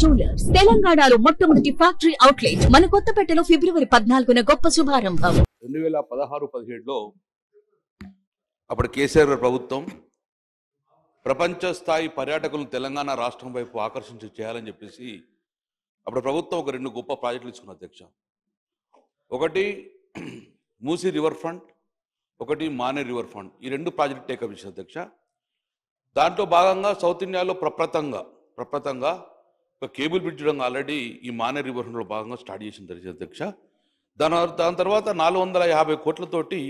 jewellers తెలంగాణలో మొట్టమొదటి factory outlet మన కొత్తపేటలో ఫిబ్రవరి పద్నాలుగున గొప్ప శుభారంభం రెండు వేల పదహారు పదిహేడులో అప్పుడు కేసీఆర్ ప్రభుత్వం ప్రపంచ స్థాయి పర్యాటకులను తెలంగాణ రాష్ట్రం వైపు ఆకర్షించి చేయాలని చెప్పేసి అప్పుడు ప్రభుత్వం ఒక రెండు గొప్ప ప్రాజెక్టులు ఇచ్చుకున్న అధ్యక్ష ఒకటి మూసీ రివర్ ఫ్రంట్ ఒకటి మానే రివర్ ఫ్రంట్ ఈ రెండు ప్రాజెక్టు టేకప్ ఇచ్చిన అధ్యక్ష దాంట్లో భాగంగా సౌత్ ఇండియాలో ప్రప్రతంగా ప్రప్రతంగా ఒక కేబుల్ బిడ్జడం ఆల్రెడీ ఈ మానే రివర్సన్లో భాగంగా స్టార్ట్ చేసిన దర్శ అధ్యక్ష దాని దాని తర్వాత నాలుగు వందల యాభై కోట్లతోటి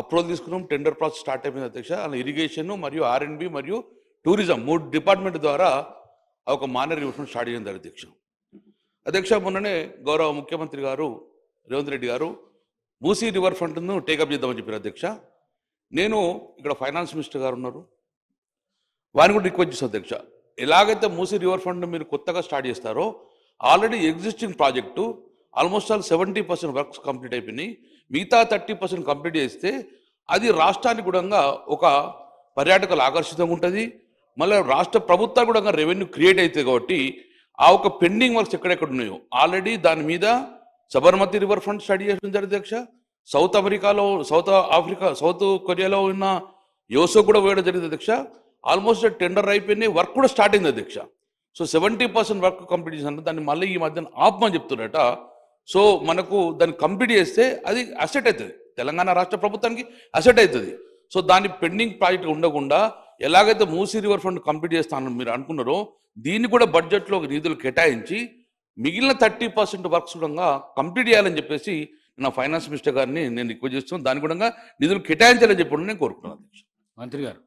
అప్రూవల్ తీసుకున్నాం టెండర్ ప్రాసెస్ స్టార్ట్ అయిపోయింది అధ్యక్ష అలా ఇరిగేషన్ మరియు ఆర్ఎన్బి మరియు టూరిజం మూడు డిపార్ట్మెంట్ ద్వారా ఒక మానే రివర్షన్ స్టార్ట్ చేయడం అధ్యక్ష అధ్యక్ష మొన్ననే గౌరవ ముఖ్యమంత్రి గారు రేవంత్ రెడ్డి గారు మూసీ రివర్ ఫ్రంట్ను టేకప్ చేద్దామని చెప్పారు అధ్యక్ష నేను ఇక్కడ ఫైనాన్స్ మినిస్టర్ గారు ఉన్నారు వారిని కూడా రిక్వెస్ట్ చేస్తాను అధ్యక్ష ఎలాగైతే మూసి రివర్ ఫ్రంట్ మీరు కొత్తగా స్టార్ట్ చేస్తారో already existing project almost all seventy percent works complete అయిపోయినాయి మిగతా థర్టీ పర్సెంట్ కంప్లీట్ చేస్తే అది రాష్ట్రానికి కూడా ఒక పర్యాటకులు ఆకర్షితంగా ఉంటుంది మళ్ళీ రాష్ట్ర ప్రభుత్వాలు కూడా రెవెన్యూ క్రియేట్ అవుతుంది కాబట్టి ఆ ఒక పెండింగ్ వర్క్స్ ఎక్కడెక్కడ ఉన్నాయో ఆల్రెడీ దాని మీద సబర్మతి రివర్ ఫ్రంట్ స్టడీ చేసిన జరిగింది అధ్యక్ష సౌత్ అమెరికాలో సౌత్ ఆఫ్రికా సౌత్ కొరియాలో ఉన్న యోసో కూడా వేయడం జరిగింది అధ్యక్ష ఆల్మోస్ట్ టెండర్ అయిపోయినాయి వర్క్ కూడా స్టార్ట్ అయింది అధ్యక్ష so seventy percent work complete చేసిన దాన్ని మళ్ళీ ఈ మధ్యన ఆపమని చెప్తున్నారట సో మనకు దాన్ని కంప్లీట్ చేస్తే అది అసెట్ అవుతుంది తెలంగాణ రాష్ట్ర ప్రభుత్వానికి అసెట్ అవుతుంది సో దాని పెండింగ్ ప్రాజెక్ట్ ఉండకుండా ఎలాగైతే మూసీ రివర్ ఫ్రంట్ కంప్లీట్ చేస్తానని మీరు అనుకున్నారో దీన్ని కూడా బడ్జెట్లో నిధులు కేటాయించి మిగిలిన థర్టీ పర్సెంట్ వర్క్స్ కూడా కంప్లీట్ చేయాలని చెప్పేసి నా ఫైనాన్స్ మినిస్టర్ గారిని నేను రిక్వెస్ట్ చేస్తున్నాను దాని కూడా నిధులు కేటాయించాలని చెప్పి నేను కోరుకున్నాను మంత్రి గారు